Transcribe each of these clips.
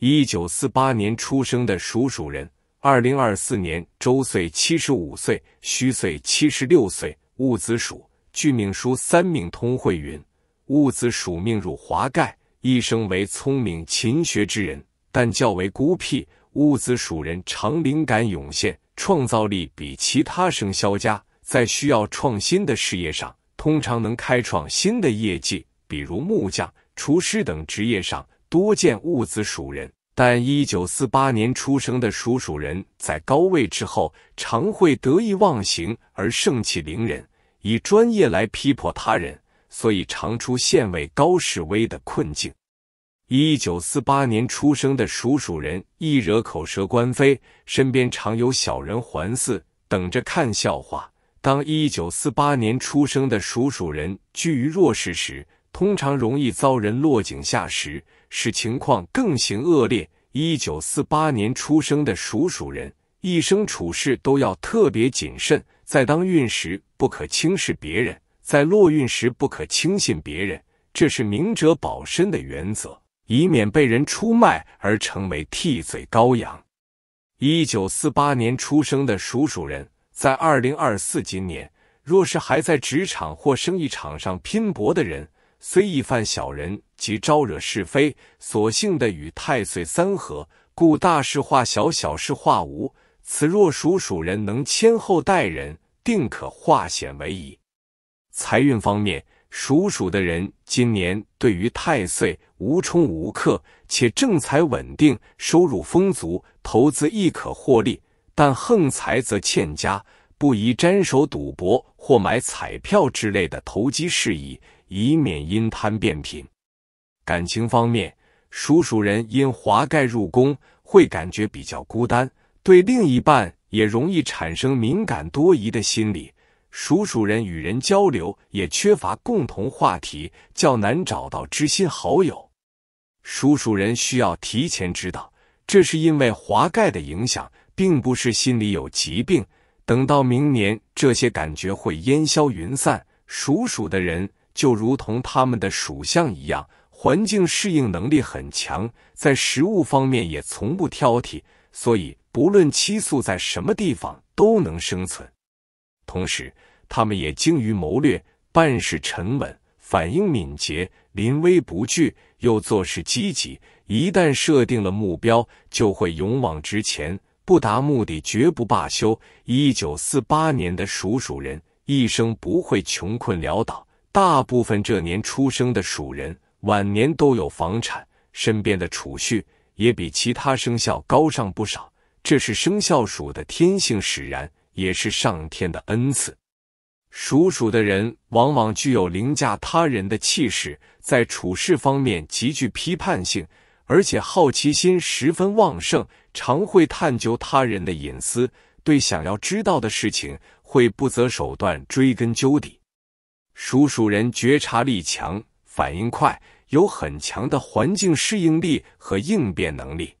一九四八年出生的属鼠人，二零二四年周岁七十五岁，虚岁七十六岁。戊子鼠，据命书三命通会云：戊子鼠命入华盖，一生为聪明勤学之人，但较为孤僻。戊子鼠人常灵感涌现，创造力比其他生肖家，在需要创新的事业上，通常能开创新的业绩，比如木匠、厨师等职业上。多见戊子属人，但一九四八年出生的属鼠人在高位之后，常会得意忘形而盛气凌人，以专业来批破他人，所以常出现位高势威的困境。一九四八年出生的属鼠人易惹口舌官非，身边常有小人环伺，等着看笑话。当一九四八年出生的属鼠人居于弱势时，通常容易遭人落井下石。使情况更形恶劣。一九四八年出生的属鼠人，一生处事都要特别谨慎，在当运时不可轻视别人，在落运时不可轻信别人，这是明哲保身的原则，以免被人出卖而成为替罪羔羊。一九四八年出生的属鼠人，在二零二四今年，若是还在职场或生意场上拼搏的人，虽易犯小人及招惹是非，所幸的与太岁三合，故大事化小，小事化无。此若属鼠人能谦厚待人，定可化险为夷。财运方面，属鼠的人今年对于太岁无冲无克，且正财稳定，收入丰足，投资亦可获利。但横财则欠佳，不宜沾手赌博或买彩票之类的投机事宜。以免因贪变贫。感情方面，属鼠人因华盖入宫，会感觉比较孤单，对另一半也容易产生敏感多疑的心理。属鼠人与人交流也缺乏共同话题，较难找到知心好友。属鼠人需要提前知道，这是因为华盖的影响，并不是心里有疾病。等到明年，这些感觉会烟消云散。属鼠的人。就如同他们的属相一样，环境适应能力很强，在食物方面也从不挑剔，所以不论栖宿在什么地方都能生存。同时，他们也精于谋略，办事沉稳，反应敏捷，临危不惧，又做事积极。一旦设定了目标，就会勇往直前，不达目的绝不罢休。一九四八年的属鼠人一生不会穷困潦倒。大部分这年出生的属人晚年都有房产，身边的储蓄也比其他生肖高上不少。这是生肖鼠的天性使然，也是上天的恩赐。属鼠的人往往具有凌驾他人的气势，在处事方面极具批判性，而且好奇心十分旺盛，常会探究他人的隐私，对想要知道的事情会不择手段追根究底。属鼠人觉察力强，反应快，有很强的环境适应力和应变能力，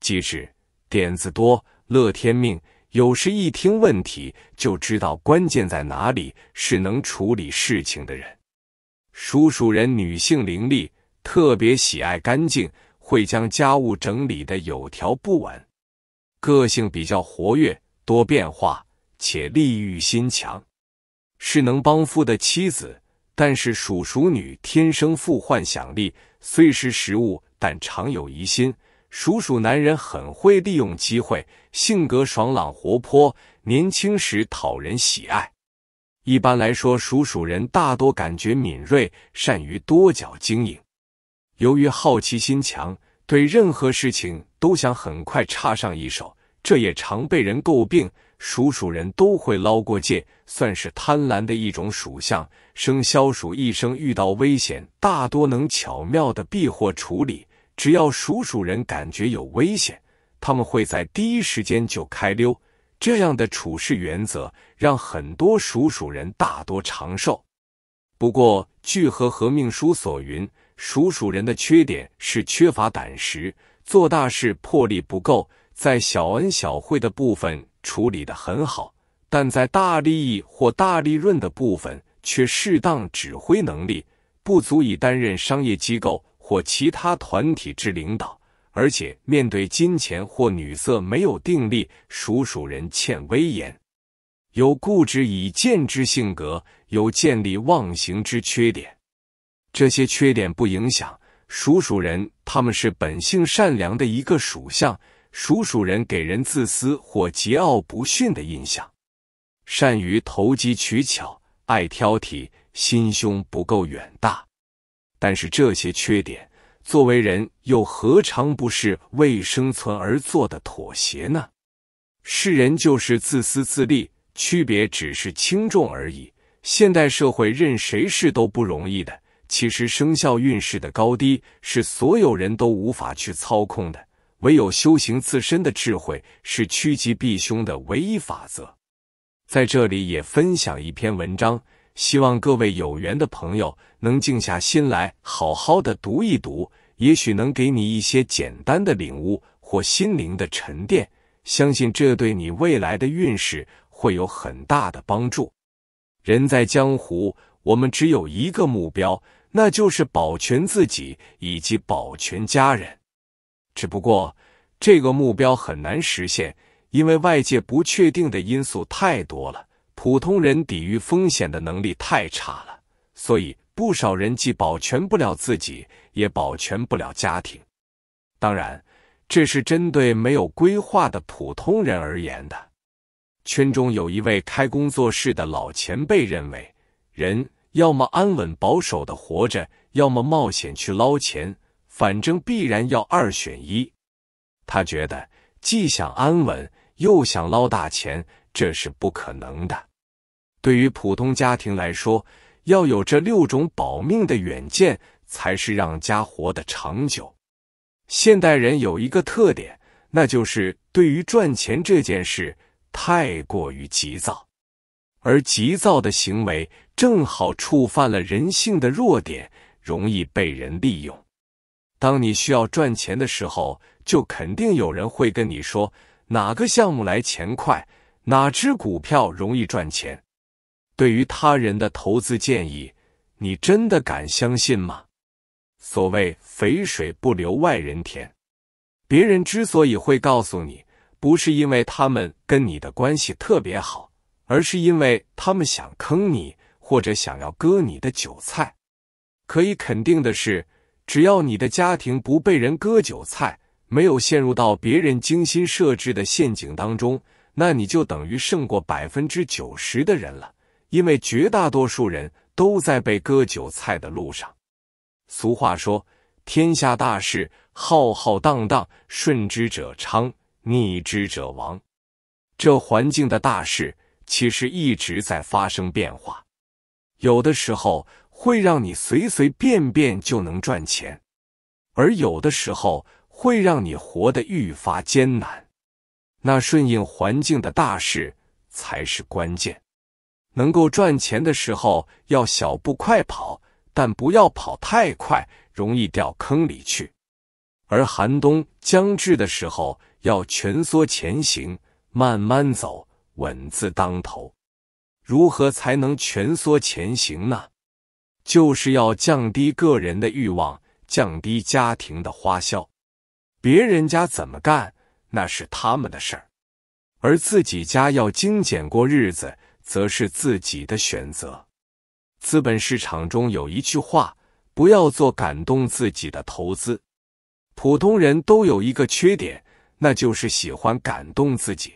机智，点子多，乐天命，有时一听问题就知道关键在哪里，是能处理事情的人。属鼠人女性伶俐，特别喜爱干净，会将家务整理得有条不紊，个性比较活跃，多变化，且利欲心强。是能帮夫的妻子，但是属鼠女天生富幻想力，虽识时务，但常有疑心。属鼠男人很会利用机会，性格爽朗活泼，年轻时讨人喜爱。一般来说，属鼠人大多感觉敏锐，善于多角经营。由于好奇心强，对任何事情都想很快插上一手，这也常被人诟病。属鼠人都会捞过界，算是贪婪的一种属相。生肖鼠一生遇到危险，大多能巧妙的避祸处理。只要属鼠人感觉有危险，他们会在第一时间就开溜。这样的处事原则，让很多属鼠人大多长寿。不过，据和合命书所云，属鼠人的缺点是缺乏胆识，做大事魄力不够，在小恩小惠的部分。处理的很好，但在大利益或大利润的部分，却适当指挥能力不足以担任商业机构或其他团体之领导，而且面对金钱或女色没有定力，属鼠人欠威严，有固执以见之性格，有见利忘形之缺点。这些缺点不影响属鼠人，他们是本性善良的一个属相。属鼠人给人自私或桀骜不驯的印象，善于投机取巧，爱挑剔，心胸不够远大。但是这些缺点，作为人又何尝不是为生存而做的妥协呢？是人就是自私自利，区别只是轻重而已。现代社会任谁事都不容易的。其实生肖运势的高低是所有人都无法去操控的。唯有修行自身的智慧，是趋吉避凶的唯一法则。在这里也分享一篇文章，希望各位有缘的朋友能静下心来，好好的读一读，也许能给你一些简单的领悟或心灵的沉淀。相信这对你未来的运势会有很大的帮助。人在江湖，我们只有一个目标，那就是保全自己以及保全家人。只不过，这个目标很难实现，因为外界不确定的因素太多了，普通人抵御风险的能力太差了，所以不少人既保全不了自己，也保全不了家庭。当然，这是针对没有规划的普通人而言的。圈中有一位开工作室的老前辈认为，人要么安稳保守的活着，要么冒险去捞钱。反正必然要二选一，他觉得既想安稳又想捞大钱，这是不可能的。对于普通家庭来说，要有这六种保命的远见，才是让家活得长久。现代人有一个特点，那就是对于赚钱这件事太过于急躁，而急躁的行为正好触犯了人性的弱点，容易被人利用。当你需要赚钱的时候，就肯定有人会跟你说哪个项目来钱快，哪只股票容易赚钱。对于他人的投资建议，你真的敢相信吗？所谓肥水不流外人田，别人之所以会告诉你，不是因为他们跟你的关系特别好，而是因为他们想坑你，或者想要割你的韭菜。可以肯定的是。只要你的家庭不被人割韭菜，没有陷入到别人精心设置的陷阱当中，那你就等于胜过百分之九十的人了。因为绝大多数人都在被割韭菜的路上。俗话说，天下大事，浩浩荡荡，顺之者昌，逆之者亡。这环境的大势其实一直在发生变化，有的时候。会让你随随便便就能赚钱，而有的时候会让你活得愈发艰难。那顺应环境的大势才是关键。能够赚钱的时候要小步快跑，但不要跑太快，容易掉坑里去。而寒冬将至的时候要蜷缩前行，慢慢走，稳字当头。如何才能蜷缩前行呢？就是要降低个人的欲望，降低家庭的花销。别人家怎么干，那是他们的事儿，而自己家要精简过日子，则是自己的选择。资本市场中有一句话：不要做感动自己的投资。普通人都有一个缺点，那就是喜欢感动自己。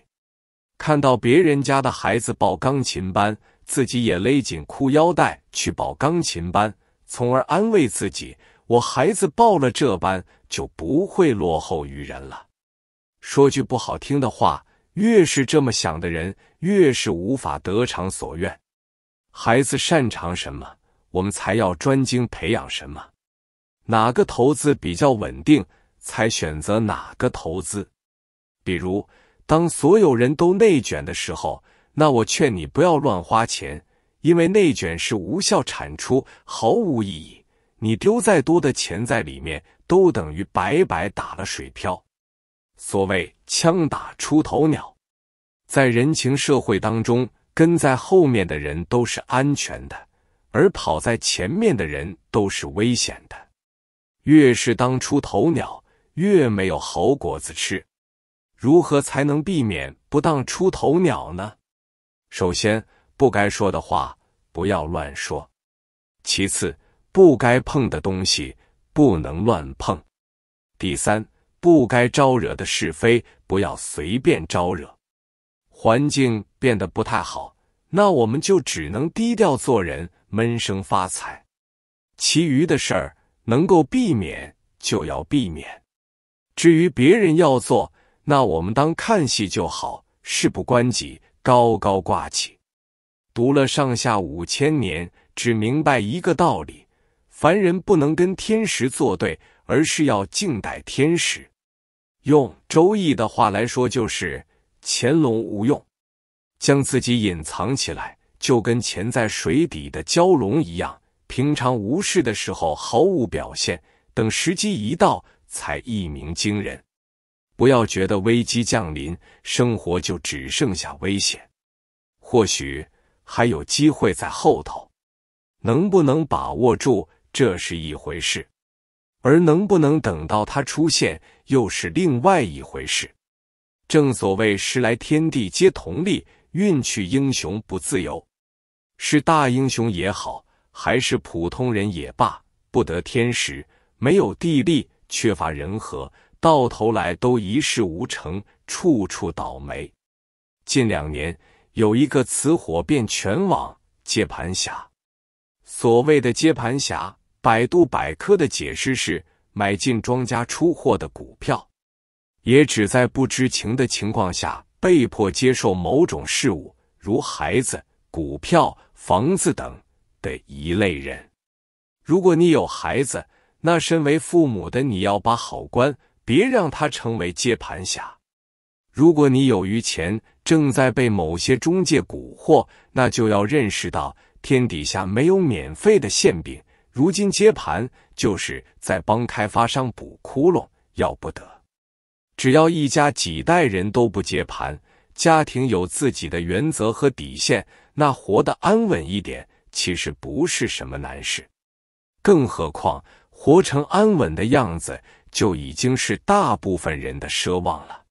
看到别人家的孩子报钢琴班。自己也勒紧裤腰带去报钢琴班，从而安慰自己：我孩子报了这班，就不会落后于人了。说句不好听的话，越是这么想的人，越是无法得偿所愿。孩子擅长什么，我们才要专精培养什么；哪个投资比较稳定，才选择哪个投资。比如，当所有人都内卷的时候。那我劝你不要乱花钱，因为内卷是无效产出，毫无意义。你丢再多的钱在里面，都等于白白打了水漂。所谓枪打出头鸟，在人情社会当中，跟在后面的人都是安全的，而跑在前面的人都是危险的。越是当出头鸟，越没有好果子吃。如何才能避免不当出头鸟呢？首先，不该说的话不要乱说；其次，不该碰的东西不能乱碰；第三，不该招惹的是非不要随便招惹。环境变得不太好，那我们就只能低调做人，闷声发财。其余的事儿能够避免就要避免。至于别人要做，那我们当看戏就好，事不关己。高高挂起，读了上下五千年，只明白一个道理：凡人不能跟天时作对，而是要静待天时。用《周易》的话来说，就是“潜龙勿用”，将自己隐藏起来，就跟潜在水底的蛟龙一样，平常无事的时候毫无表现，等时机一到，才一鸣惊人。不要觉得危机降临，生活就只剩下危险。或许还有机会在后头，能不能把握住，这是一回事；而能不能等到它出现，又是另外一回事。正所谓“时来天地皆同力，运去英雄不自由”。是大英雄也好，还是普通人也罢，不得天时，没有地利，缺乏人和。到头来都一事无成，处处倒霉。近两年有一个词火遍全网，接盘侠。所谓的接盘侠，百度百科的解释是：买进庄家出货的股票，也指在不知情的情况下被迫接受某种事物，如孩子、股票、房子等的一类人。如果你有孩子，那身为父母的你要把好关。别让他成为接盘侠。如果你有余钱，正在被某些中介蛊惑，那就要认识到天底下没有免费的馅饼。如今接盘就是在帮开发商补窟窿，要不得。只要一家几代人都不接盘，家庭有自己的原则和底线，那活得安稳一点，其实不是什么难事。更何况，活成安稳的样子。就已经是大部分人的奢望了。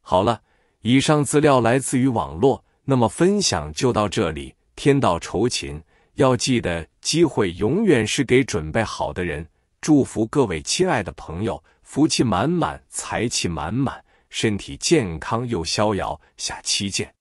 好了，以上资料来自于网络，那么分享就到这里。天道酬勤，要记得机会永远是给准备好的人。祝福各位亲爱的朋友，福气满满，财气满满，身体健康又逍遥。下期见。